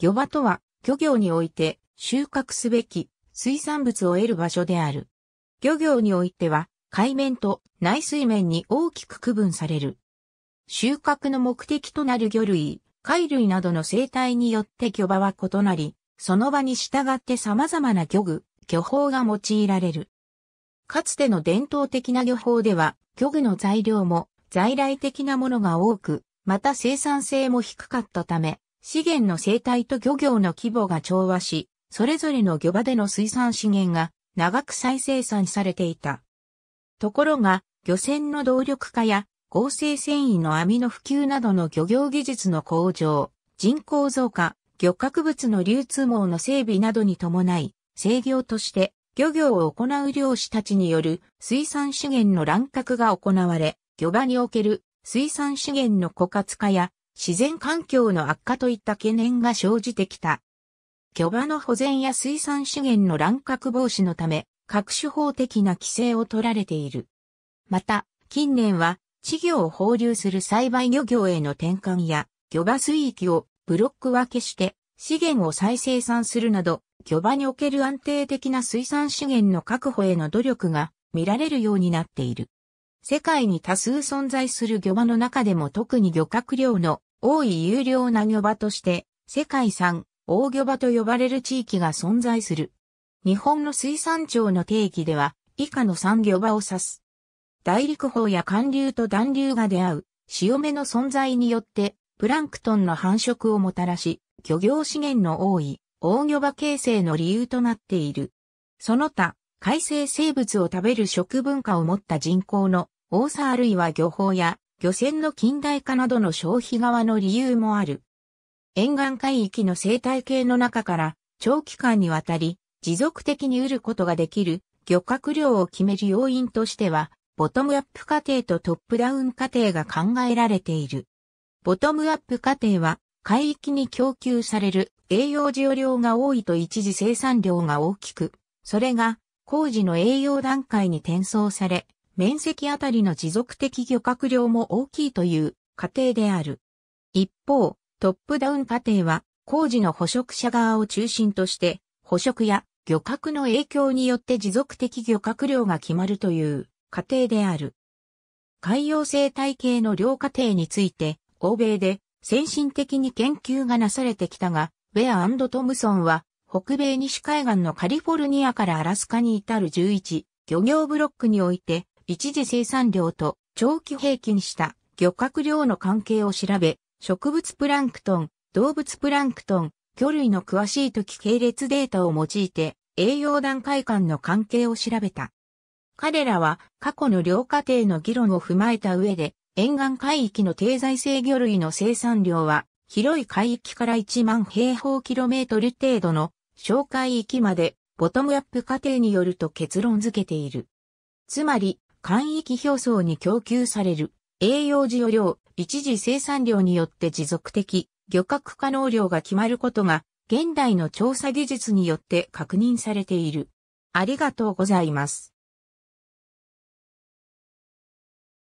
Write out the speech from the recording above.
漁場とは、漁業において収穫すべき水産物を得る場所である。漁業においては、海面と内水面に大きく区分される。収穫の目的となる魚類、貝類などの生態によって漁場は異なり、その場に従って様々な漁具、漁法が用いられる。かつての伝統的な漁法では、漁具の材料も在来的なものが多く、また生産性も低かったため、資源の生態と漁業の規模が調和し、それぞれの漁場での水産資源が長く再生産されていた。ところが、漁船の動力化や合成繊維の網の普及などの漁業技術の向上、人口増加、漁獲物の流通網の整備などに伴い、制御として漁業を行う漁師たちによる水産資源の乱獲が行われ、漁場における水産資源の枯渇化や自然環境の悪化といった懸念が生じてきた。巨場の保全や水産資源の乱獲防止のため、各種法的な規制を取られている。また、近年は、稚魚を放流する栽培漁業への転換や、漁場水域をブロック分けして、資源を再生産するなど、漁場における安定的な水産資源の確保への努力が見られるようになっている。世界に多数存在する漁場の中でも特に漁獲量の多い有料な魚場として、世界産、大魚場と呼ばれる地域が存在する。日本の水産庁の定義では、以下の産魚場を指す。大陸法や寒流と暖流が出会う、潮目の存在によって、プランクトンの繁殖をもたらし、漁業資源の多い、大魚場形成の理由となっている。その他、海生生物を食べる食文化を持った人口の多さあるいは漁法や漁船の近代化などの消費側の理由もある。沿岸海域の生態系の中から長期間にわたり持続的に得ることができる漁獲量を決める要因としては、ボトムアップ過程とトップダウン過程が考えられている。ボトムアップ過程は海域に供給される栄養需要量が多いと一時生産量が大きく、それが工事の栄養段階に転送され、面積あたりの持続的漁獲量も大きいという過程である。一方、トップダウン過程は工事の捕食者側を中心として捕食や漁獲の影響によって持続的漁獲量が決まるという過程である。海洋生態系の量過程について欧米で先進的に研究がなされてきたが、ウェアトムソンは北米西海岸のカリフォルニアからアラスカに至る11漁業ブロックにおいて一時生産量と長期平均した漁獲量の関係を調べ、植物プランクトン、動物プランクトン、魚類の詳しい時系列データを用いて栄養段階間の関係を調べた。彼らは過去の量過程の議論を踏まえた上で、沿岸海域の低在性魚類の生産量は、広い海域から1万平方キロメートル程度の小海域まで、ボトムアップ過程によると結論付けている。つまり、簡易表層に供給される栄養需要量、一時生産量によって持続的、漁獲可能量が決まることが、現代の調査技術によって確認されている。ありがとうございます。